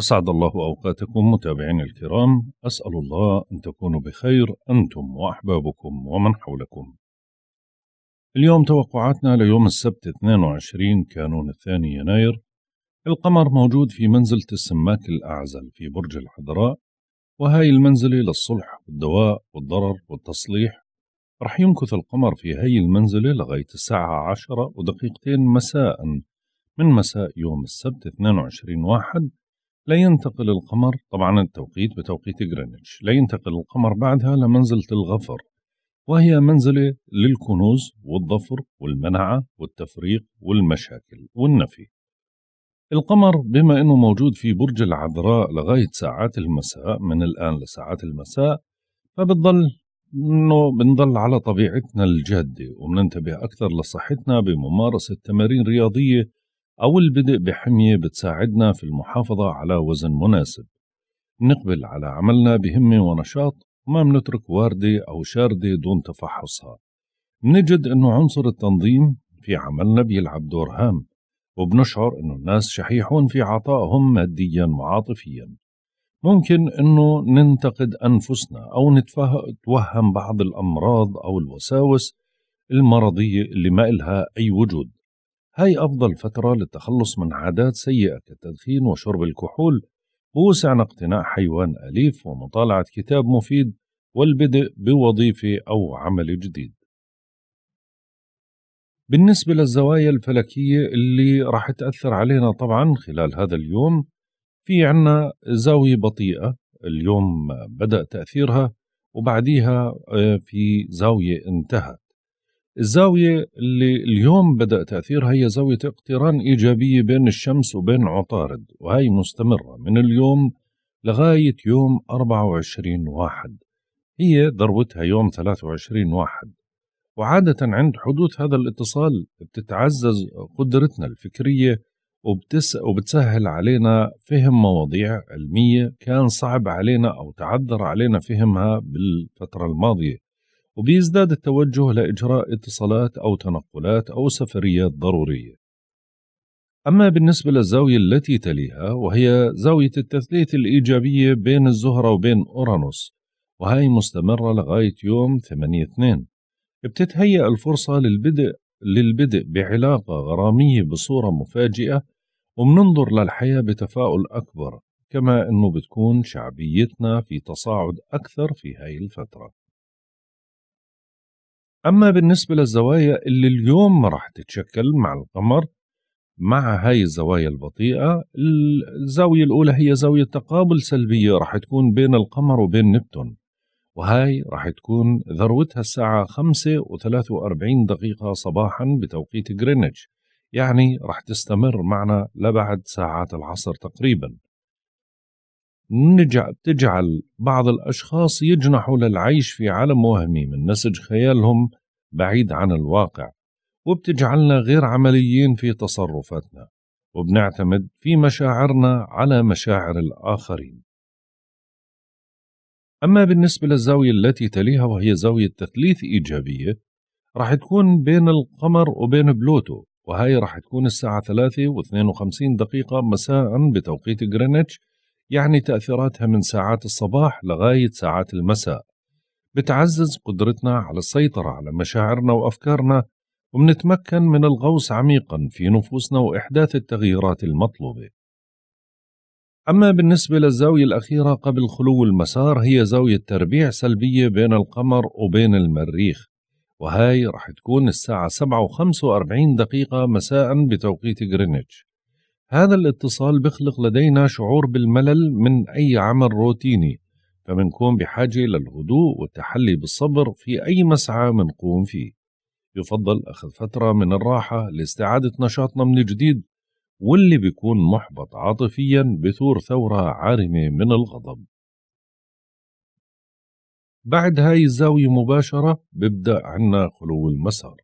أسعد الله أوقاتكم متابعينا الكرام أسأل الله أن تكونوا بخير أنتم وأحبابكم ومن حولكم اليوم توقعاتنا ليوم السبت 22 كانون الثاني يناير القمر موجود في منزلة السماك الأعزل في برج الحضراء وهاي المنزلة للصلح والدواء والضرر والتصليح رح يمكث القمر في هاي المنزلة لغاية الساعة عشرة ودقيقتين مساء من مساء يوم السبت 22 واحد لا ينتقل القمر طبعا التوقيت بتوقيت غرينتش لا ينتقل القمر بعدها لمنزلة الغفر وهي منزلة للكنوز والظفر والمنعة والتفريق والمشاكل والنفي القمر بما أنه موجود في برج العذراء لغاية ساعات المساء من الآن لساعات المساء فبتضل انه بنضل على طبيعتنا الجاده وبننتبه اكثر لصحتنا بممارسه تمارين رياضيه أو البدء بحمية بتساعدنا في المحافظة على وزن مناسب نقبل على عملنا بهمة ونشاط وما منترك واردة أو شاردة دون تفحصها نجد أنه عنصر التنظيم في عملنا بيلعب دور هام وبنشعر أنه الناس شحيحون في عطائهم ماديا وعاطفيا ممكن أنه ننتقد أنفسنا أو نتوهم بعض الأمراض أو الوساوس المرضية اللي ما إلها أي وجود هاي أفضل فترة للتخلص من عادات سيئة كالتدخين وشرب الكحول بوسعنا اقتناء حيوان أليف ومطالعة كتاب مفيد والبدء بوظيفة أو عمل جديد بالنسبة للزوايا الفلكية اللي راح تأثر علينا طبعا خلال هذا اليوم في عنا زاوية بطيئة اليوم بدأ تأثيرها وبعديها آه، في زاوية انتهت الزاوية اللي اليوم بدأ تأثيرها هي زاوية اقتران إيجابية بين الشمس وبين عطارد وهي مستمرة من اليوم لغاية يوم 24 واحد هي ذروتها يوم 23 واحد وعادة عند حدوث هذا الاتصال بتتعزز قدرتنا الفكرية وبتس وبتسهل علينا فهم مواضيع علمية كان صعب علينا أو تعذر علينا فهمها بالفترة الماضية وبيزداد التوجه لإجراء اتصالات أو تنقلات أو سفريات ضرورية أما بالنسبة للزاوية التي تليها وهي زاوية التثليث الإيجابية بين الزهرة وبين أورانوس وهي مستمرة لغاية يوم 8-2 بتتهيأ الفرصة للبدء للبدء بعلاقة غرامية بصورة مفاجئة وبننظر للحياة بتفاؤل أكبر كما أنه بتكون شعبيتنا في تصاعد أكثر في هاي الفترة أما بالنسبة للزوايا اللي اليوم راح تتشكل مع القمر مع هاي الزوايا البطيئة الزاوية الأولى هي زاوية تقابل سلبية راح تكون بين القمر وبين نبتون وهاي راح تكون ذروتها الساعة 5 و43 دقيقة صباحا بتوقيت غرينتش يعني راح تستمر معنا لبعد ساعات العصر تقريبا تجعل بعض الأشخاص يجنحوا للعيش في عالم وهمي من نسج خيالهم بعيد عن الواقع وبتجعلنا غير عمليين في تصرفاتنا وبنعتمد في مشاعرنا على مشاعر الآخرين أما بالنسبة للزاوية التي تليها وهي زاوية تثليث إيجابية راح تكون بين القمر وبين بلوتو وهي راح تكون الساعة 3 و52 دقيقة مساء بتوقيت غرينتش يعني تأثيراتها من ساعات الصباح لغاية ساعات المساء بتعزز قدرتنا على السيطرة على مشاعرنا وأفكارنا وبنتمكن من الغوص عميقا في نفوسنا وإحداث التغييرات المطلوبة أما بالنسبة للزاوية الأخيرة قبل خلو المسار هي زاوية تربيع سلبية بين القمر وبين المريخ وهاي رح تكون الساعة 7.45 دقيقة مساء بتوقيت غرينتش هذا الاتصال بيخلق لدينا شعور بالملل من أي عمل روتيني فمنكون بحاجة للهدوء والتحلي بالصبر في أي مسعى منقوم فيه يفضل أخذ فترة من الراحة لاستعادة نشاطنا من جديد واللي بيكون محبط عاطفيا بثور ثورة عارمة من الغضب بعد هاي الزاوية مباشرة ببدأ عنا خلو المسار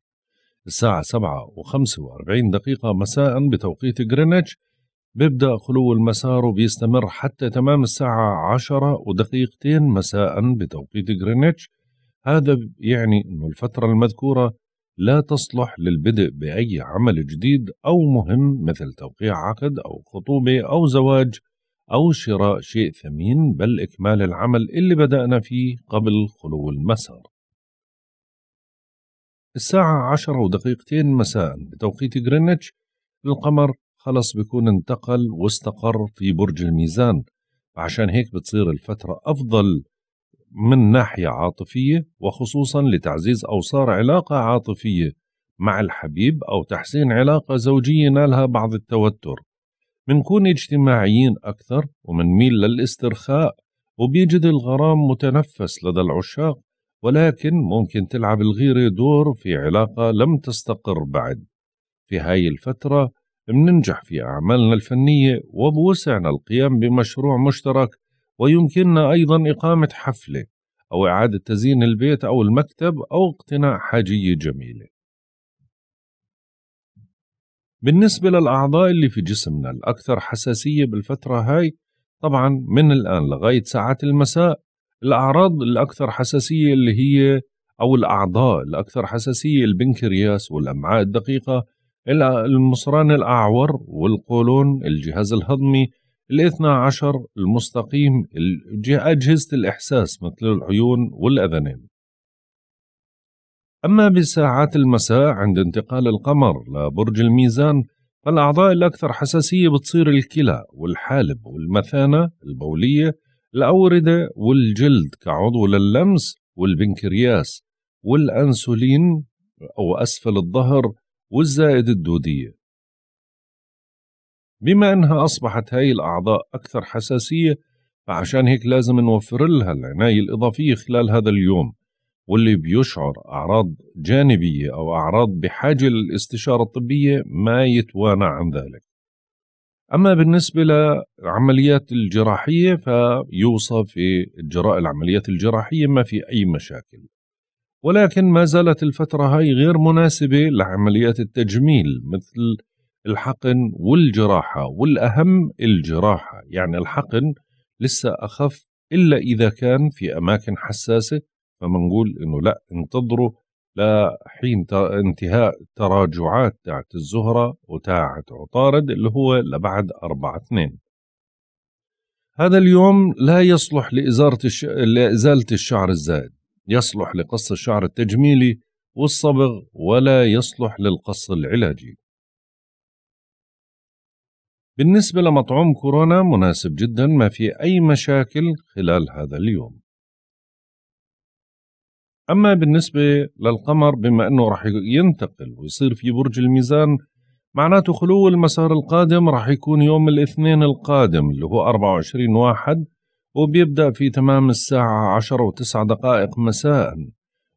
الساعة سبعة وخمسة وأربعين دقيقة مساء بتوقيت جرينتش بيبدأ خلو المسار وبيستمر حتى تمام الساعة عشرة ودقيقتين مساء بتوقيت جرينتش هذا يعني أن الفترة المذكورة لا تصلح للبدء بأي عمل جديد أو مهم مثل توقيع عقد أو خطوبة أو زواج أو شراء شيء ثمين بل إكمال العمل اللي بدأنا فيه قبل خلو المسار الساعة عشرة ودقيقتين مساء بتوقيت غرينتش القمر خلص بيكون انتقل واستقر في برج الميزان عشان هيك بتصير الفترة أفضل من ناحية عاطفية وخصوصا لتعزيز أوصار علاقة عاطفية مع الحبيب أو تحسين علاقة زوجية نالها بعض التوتر منكون اجتماعيين أكثر ومنميل للاسترخاء وبيجد الغرام متنفس لدى العشاق ولكن ممكن تلعب الغيرة دور في علاقة لم تستقر بعد في هاي الفترة مننجح في أعمالنا الفنية وبوسعنا القيام بمشروع مشترك ويمكننا أيضا إقامة حفلة أو إعادة تزيين البيت أو المكتب أو اقتناء حاجية جميلة بالنسبة للأعضاء اللي في جسمنا الأكثر حساسية بالفترة هاي طبعا من الآن لغاية ساعات المساء الأعراض الأكثر حساسية اللي هي أو الأعضاء الأكثر حساسية البنكرياس والأمعاء الدقيقة المصران الأعور والقولون الجهاز الهضمي الاثنى عشر المستقيم أجهزة الإحساس مثل العيون والأذنين أما بساعات المساء عند انتقال القمر لبرج الميزان فالأعضاء الأكثر حساسية بتصير الكلى والحالب والمثانة البولية الأوردة والجلد كعضو للمس والبنكرياس والأنسولين أو أسفل الظهر والزائد الدودية بما أنها أصبحت هاي الأعضاء أكثر حساسية فعشان هيك لازم نوفر لها العناية الإضافية خلال هذا اليوم واللي بيشعر أعراض جانبية أو أعراض بحاجة للاستشارة الطبية ما يتوانى عن ذلك أما بالنسبة للعمليات الجراحية فيوصى في إجراء العمليات الجراحية ما في أي مشاكل ولكن ما زالت الفترة هاي غير مناسبة لعمليات التجميل مثل الحقن والجراحة والأهم الجراحة يعني الحقن لسه أخف إلا إذا كان في أماكن حساسة فمنقول إنه لا انتظروا لحين انتهاء تراجعات تاعت الزهرة وتاعت عطارد اللي هو لبعد أربعة اثنين هذا اليوم لا يصلح لإزالة, الش... لإزالة الشعر الزائد يصلح لقص الشعر التجميلي والصبغ ولا يصلح للقص العلاجي بالنسبة لمطعوم كورونا مناسب جدا ما في أي مشاكل خلال هذا اليوم أما بالنسبة للقمر بما أنه رح ينتقل ويصير في برج الميزان معناته خلو المسار القادم رح يكون يوم الاثنين القادم اللي هو 24 واحد وبيبدأ في تمام الساعة 10 و9 دقائق مساء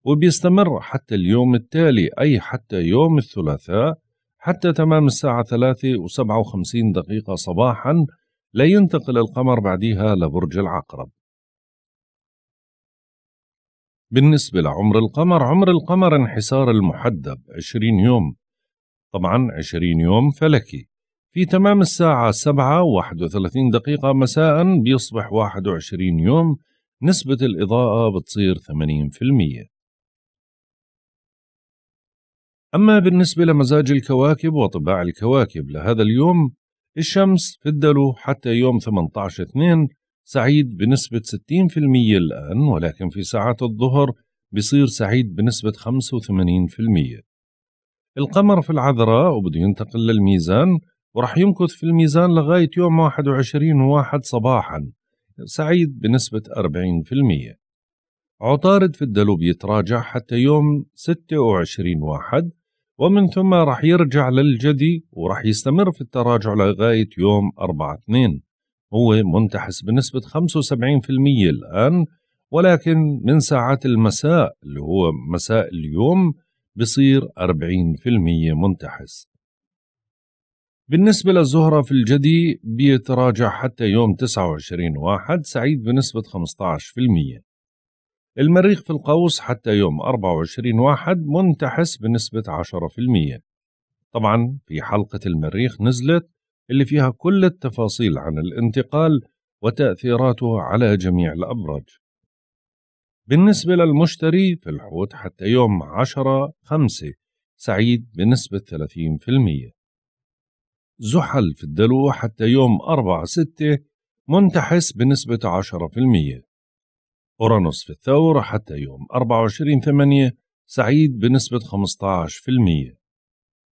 وبيستمر حتى اليوم التالي أي حتى يوم الثلاثاء حتى تمام الساعة 3 و57 دقيقة صباحا لا ينتقل القمر بعدها لبرج العقرب بالنسبة لعمر القمر عمر القمر انحسار المحدب 20 يوم طبعا 20 يوم فلكي في تمام الساعة 7 31 دقيقة مساء بيصبح 21 يوم نسبة الإضاءة بتصير 80% أما بالنسبة لمزاج الكواكب وطباع الكواكب لهذا اليوم الشمس في الدلو حتى يوم 18 2 سعيد بنسبة 60% الآن ولكن في ساعات الظهر بصير سعيد بنسبة 85% القمر في العذراء وبده ينتقل للميزان ورح يمكث في الميزان لغاية يوم 21 واحد صباحا سعيد بنسبة 40% عطارد في الدلو بيتراجع حتى يوم 26 واحد ومن ثم رح يرجع للجدي ورح يستمر في التراجع لغاية يوم 4 2 هو منتحس بنسبة 75% الآن ولكن من ساعات المساء اللي هو مساء اليوم بصير 40% منتحس بالنسبة للزهرة في الجدي بيتراجع حتى يوم 29 واحد سعيد بنسبة 15% المريخ في القوس حتى يوم 24 واحد منتحس بنسبة 10% طبعا في حلقة المريخ نزلت اللي فيها كل التفاصيل عن الانتقال وتأثيراته على جميع الأبراج بالنسبة للمشتري في الحوت حتى يوم 10 5 سعيد بنسبة 30% زحل في الدلو حتى يوم 4 6 منتحس بنسبة 10% أورانوس في الثور حتى يوم 24 8 سعيد بنسبة المية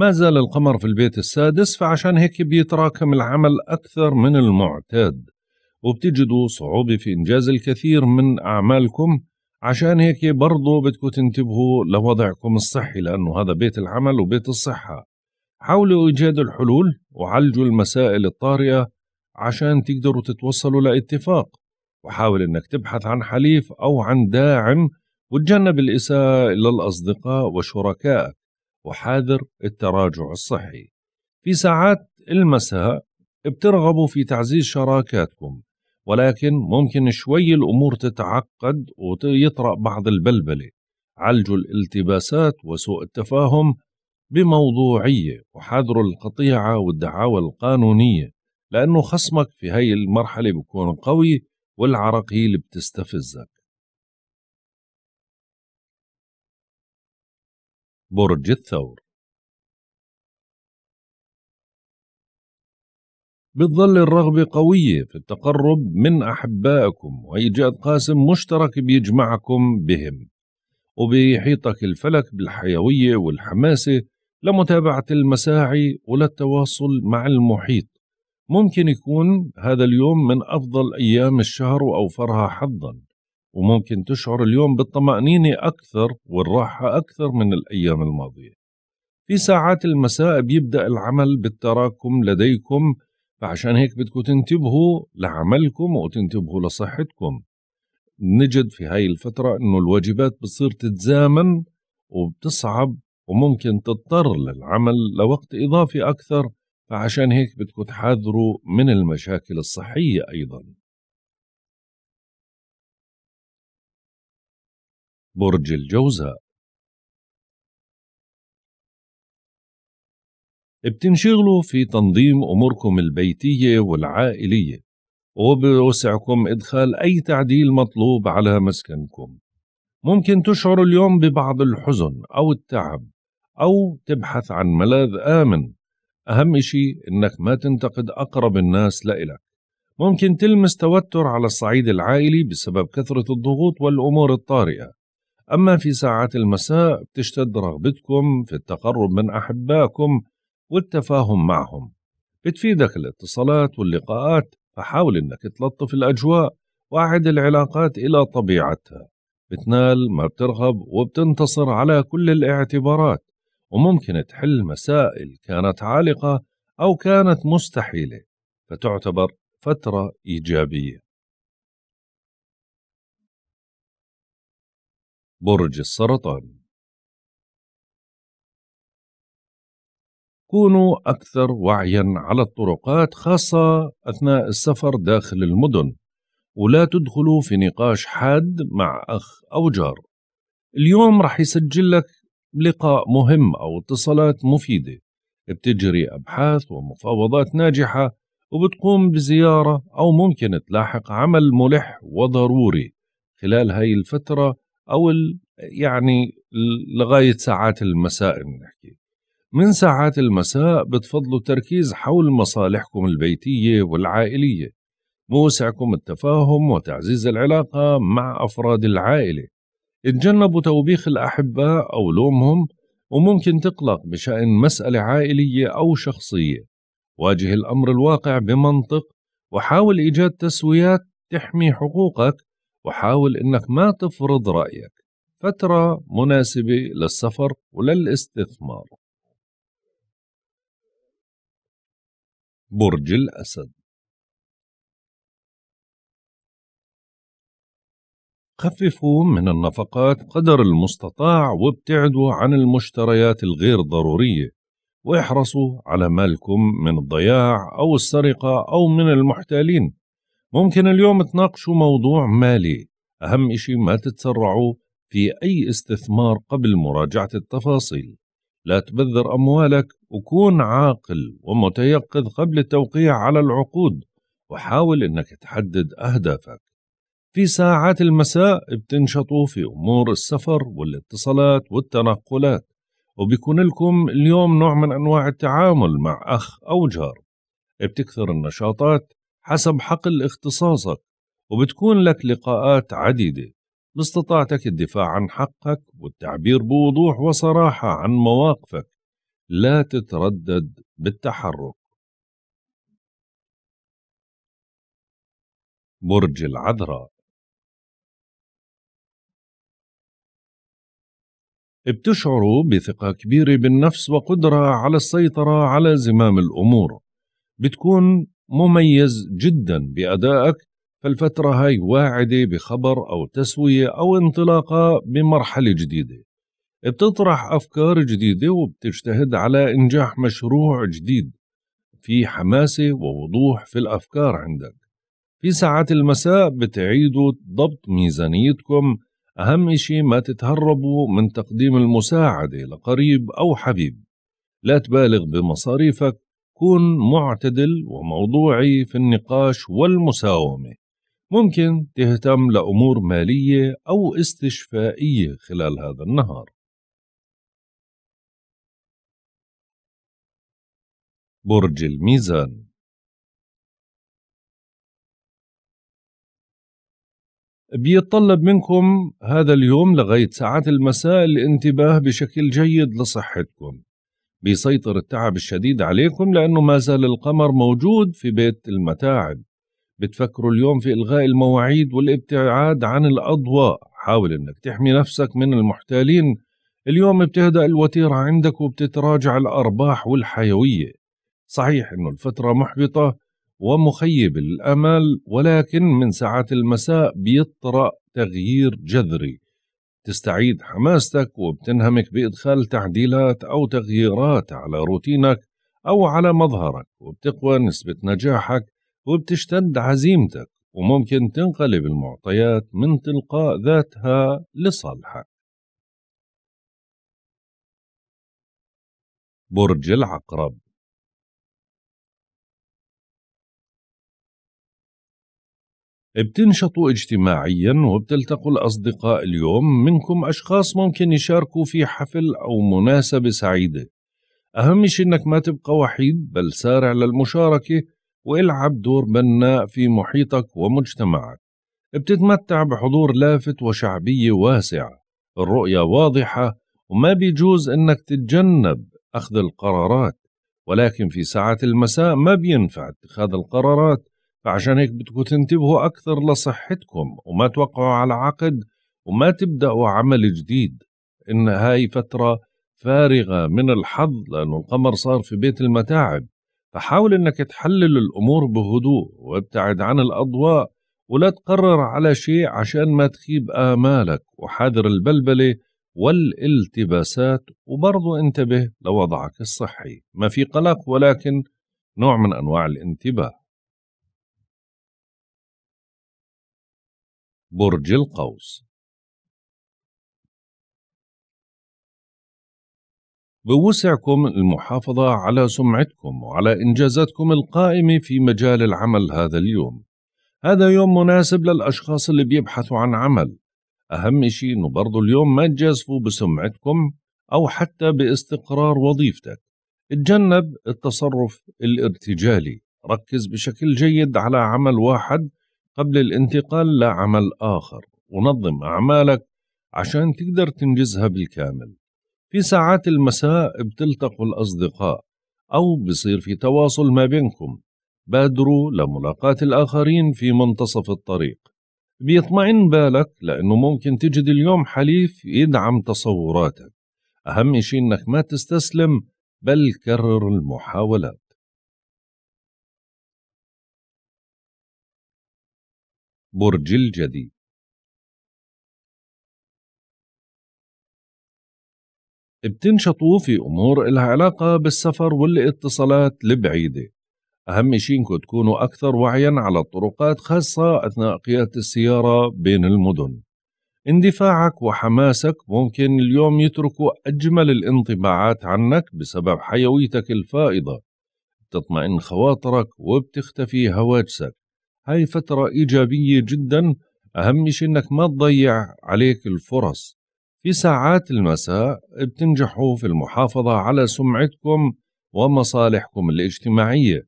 ما زال القمر في البيت السادس فعشان هيك بيتراكم العمل أكثر من المعتاد وبتجدوا صعوبة في إنجاز الكثير من أعمالكم عشان هيك برضو بدكم تنتبهوا لوضعكم الصحي لأنه هذا بيت العمل وبيت الصحة حاولوا إيجاد الحلول وعالجوا المسائل الطارئة عشان تقدروا تتوصلوا لاتفاق وحاول أنك تبحث عن حليف أو عن داعم وتجنب الإساءة إلى الأصدقاء وشركائك وحاذر التراجع الصحي في ساعات المساء بترغبوا في تعزيز شراكاتكم ولكن ممكن شوي الأمور تتعقد ويطرأ بعض البلبلة عالجوا الالتباسات وسوء التفاهم بموضوعية وحاذروا القطيعة والدعاوى القانونية لأنه خصمك في هاي المرحلة بيكون قوي والعرق هي اللي بتستفزك برج الثور بتظل الرغبة قوية في التقرب من أحبائكم وإيجاد قاسم مشترك بيجمعكم بهم وبيحيطك الفلك بالحيوية والحماسة لمتابعة المساعي وللتواصل مع المحيط ممكن يكون هذا اليوم من أفضل أيام الشهر وأوفرها حظاً وممكن تشعر اليوم بالطمأنينة أكثر والراحة أكثر من الأيام الماضية في ساعات المساء بيبدأ العمل بالتراكم لديكم فعشان هيك بدكم تنتبهوا لعملكم وتنتبهوا لصحتكم نجد في هاي الفترة أنه الواجبات بتصير تتزامن وبتصعب وممكن تضطر للعمل لوقت إضافي أكثر فعشان هيك بدكم تحاذروا من المشاكل الصحية أيضاً برج الجوزاء بتنشغلوا في تنظيم أموركم البيتية والعائلية وبوسعكم إدخال أي تعديل مطلوب على مسكنكم ممكن تشعر اليوم ببعض الحزن أو التعب أو تبحث عن ملاذ آمن أهم شيء إنك ما تنتقد أقرب الناس لإلك ممكن تلمس توتر على الصعيد العائلي بسبب كثرة الضغوط والأمور الطارئة أما في ساعات المساء بتشتد رغبتكم في التقرب من أحبائكم والتفاهم معهم بتفيدك الاتصالات واللقاءات فحاول أنك تلطف الأجواء وأعد العلاقات إلى طبيعتها بتنال ما بترغب وبتنتصر على كل الاعتبارات وممكن تحل مسائل كانت عالقة أو كانت مستحيلة فتعتبر فترة إيجابية برج السرطان كونوا أكثر وعيا على الطرقات خاصة أثناء السفر داخل المدن ولا تدخلوا في نقاش حاد مع أخ أو جار اليوم رح يسجل لك لقاء مهم أو اتصالات مفيدة بتجري أبحاث ومفاوضات ناجحة وبتقوم بزيارة أو ممكن تلاحق عمل ملح وضروري خلال هاي الفترة او يعني لغايه ساعات المساء بنحكي من ساعات المساء بتفضلوا التركيز حول مصالحكم البيتيه والعائليه موسعكم التفاهم وتعزيز العلاقه مع افراد العائله اتجنبوا توبيخ الاحباء او لومهم وممكن تقلق بشان مساله عائليه او شخصيه واجه الامر الواقع بمنطق وحاول ايجاد تسويات تحمي حقوقك وحاول أنك ما تفرض رأيك فترة مناسبة للسفر وللاستثمار برج الأسد خففوا من النفقات قدر المستطاع وابتعدوا عن المشتريات الغير ضرورية واحرصوا على مالكم من الضياع أو السرقة أو من المحتالين ممكن اليوم تناقشوا موضوع مالي أهم إشي ما تتسرعوا في أي استثمار قبل مراجعة التفاصيل لا تبذر أموالك وكون عاقل ومتيقظ قبل التوقيع على العقود وحاول أنك تحدد أهدافك في ساعات المساء بتنشطوا في أمور السفر والاتصالات والتنقلات وبيكون لكم اليوم نوع من أنواع التعامل مع أخ أو جار بتكثر النشاطات حسب حقل اختصاصك وبتكون لك لقاءات عديدة باستطاعتك الدفاع عن حقك والتعبير بوضوح وصراحة عن مواقفك لا تتردد بالتحرك برج العذراء بتشعروا بثقة كبيرة بالنفس وقدرة على السيطرة على زمام الأمور بتكون مميز جدا بأدائك فالفترة هاي واعدة بخبر أو تسوية أو انطلاقة بمرحلة جديدة بتطرح أفكار جديدة وبتجتهد على إنجاح مشروع جديد في حماسة ووضوح في الأفكار عندك في ساعات المساء بتعيدوا ضبط ميزانيتكم أهم إشي ما تتهربوا من تقديم المساعدة لقريب أو حبيب لا تبالغ بمصاريفك كون معتدل وموضوعي في النقاش والمساومة ممكن تهتم لأمور مالية أو استشفائية خلال هذا النهار برج الميزان بيتطلب منكم هذا اليوم لغاية ساعات المساء الانتباه بشكل جيد لصحتكم بيسيطر التعب الشديد عليكم لأنه ما زال القمر موجود في بيت المتاعب بتفكروا اليوم في إلغاء المواعيد والابتعاد عن الأضواء حاول أنك تحمي نفسك من المحتالين اليوم بتهدأ الوتيرة عندك وبتتراجع الأرباح والحيوية صحيح أنه الفترة محبطة ومخيب الأمل ولكن من ساعات المساء بيطرأ تغيير جذري تستعيد حماستك وبتنهمك بإدخال تعديلات أو تغييرات على روتينك أو على مظهرك وبتقوى نسبة نجاحك وبتشتد عزيمتك وممكن تنقلب المعطيات من تلقاء ذاتها لصالحك برج العقرب بتنشطوا اجتماعيا وبتلتقوا الأصدقاء اليوم منكم أشخاص ممكن يشاركوا في حفل أو مناسبة سعيدة أهم شيء إنك ما تبقى وحيد بل سارع للمشاركة والعب دور بناء في محيطك ومجتمعك بتتمتع بحضور لافت وشعبية واسعة الرؤية واضحة وما بيجوز إنك تتجنب أخذ القرارات ولكن في ساعات المساء ما بينفع اتخاذ القرارات فعشان هيك بدكم تنتبهوا أكثر لصحتكم وما توقعوا على عقد وما تبدأوا عمل جديد إن هاي فترة فارغة من الحظ لأنه القمر صار في بيت المتاعب فحاول إنك تحلل الأمور بهدوء وابتعد عن الأضواء ولا تقرر على شيء عشان ما تخيب آمالك وحاذر البلبلة والالتباسات وبرضو انتبه لوضعك الصحي ما في قلق ولكن نوع من أنواع الانتباه برج القوس بوسعكم المحافظة على سمعتكم وعلى إنجازاتكم القائمة في مجال العمل هذا اليوم هذا يوم مناسب للأشخاص اللي بيبحثوا عن عمل أهم شيء إنه برضو اليوم ما تجازفوا بسمعتكم أو حتى باستقرار وظيفتك اتجنب التصرف الارتجالي ركز بشكل جيد على عمل واحد قبل الانتقال لعمل آخر ونظم أعمالك عشان تقدر تنجزها بالكامل في ساعات المساء بتلتقوا الأصدقاء أو بصير في تواصل ما بينكم بادروا لملاقاة الآخرين في منتصف الطريق بيطمئن بالك لأنه ممكن تجد اليوم حليف يدعم تصوراتك أهم شيء إنك ما تستسلم بل كرر المحاولات برج الجدي بتنشطوا في أمور إلها علاقة بالسفر والاتصالات البعيدة أهم شيء إنكم تكونوا أكثر وعيا على الطرقات خاصة أثناء قيادة السيارة بين المدن اندفاعك وحماسك ممكن اليوم يتركوا أجمل الانطباعات عنك بسبب حيويتك الفائضة بتطمئن خواطرك وبتختفي هواجسك هاي فترة إيجابية جدا أهم شيء إنك ما تضيع عليك الفرص في ساعات المساء بتنجحوا في المحافظة على سمعتكم ومصالحكم الاجتماعية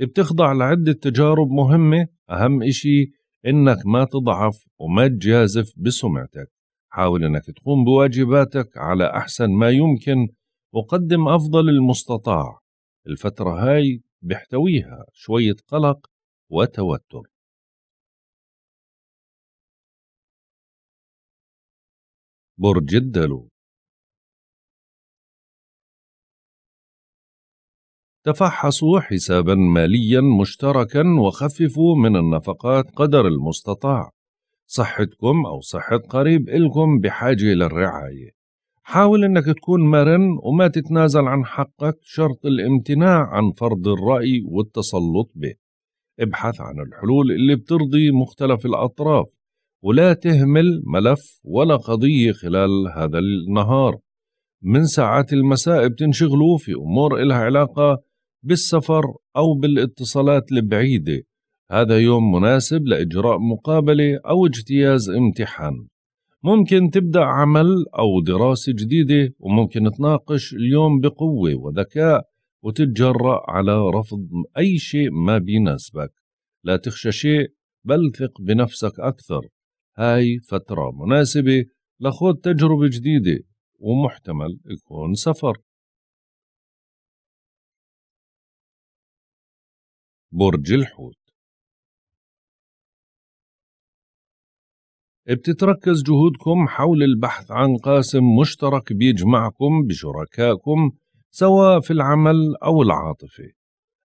بتخضع لعدة تجارب مهمة أهم إشي إنك ما تضعف وما تجازف بسمعتك حاول إنك تقوم بواجباتك على أحسن ما يمكن وقدم أفضل المستطاع الفترة هاي بيحتويها شوية قلق وتوتر برج الدلو تفحصوا حسابا ماليا مشتركا وخففوا من النفقات قدر المستطاع صحتكم أو صحة قريب إلكم بحاجة للرعاية حاول أنك تكون مرن وما تتنازل عن حقك شرط الامتناع عن فرض الرأي والتسلط به ابحث عن الحلول اللي بترضي مختلف الأطراف ولا تهمل ملف ولا قضية خلال هذا النهار من ساعات المساء بتنشغلوا في أمور إلها علاقة بالسفر أو بالاتصالات البعيدة هذا يوم مناسب لإجراء مقابلة أو اجتياز امتحان ممكن تبدأ عمل أو دراسة جديدة وممكن تناقش اليوم بقوة وذكاء وتتجرأ على رفض أي شيء ما بيناسبك لا تخشى شيء بل ثق بنفسك أكثر هاي فترة مناسبة لخوض تجربة جديدة ومحتمل يكون سفر برج الحوت بتتركز جهودكم حول البحث عن قاسم مشترك بيجمعكم بشركائكم سواء في العمل أو العاطفة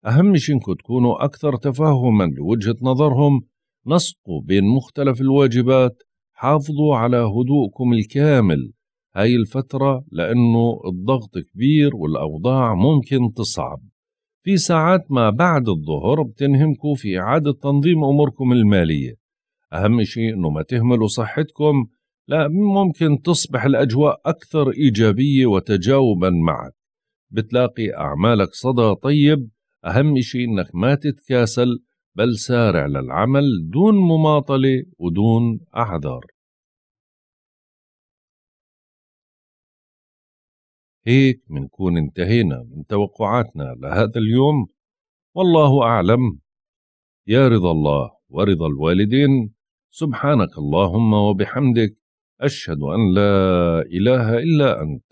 أهم شيء إنكم تكونوا أكثر تفهما لوجهة نظرهم نسقوا بين مختلف الواجبات حافظوا على هدوءكم الكامل هاي الفترة لأنه الضغط كبير والأوضاع ممكن تصعب في ساعات ما بعد الظهر بتنهمكوا في إعادة تنظيم أموركم المالية أهم شيء أنه ما تهملوا صحتكم لا ممكن تصبح الأجواء أكثر إيجابية وتجاوبا معك بتلاقي أعمالك صدى طيب أهم إشي إنك ما تتكاسل بل سارع للعمل دون مماطلة ودون أعذار هيك منكون انتهينا من توقعاتنا لهذا اليوم والله أعلم يا رضا الله ورضا الوالدين سبحانك اللهم وبحمدك أشهد أن لا إله إلا أنت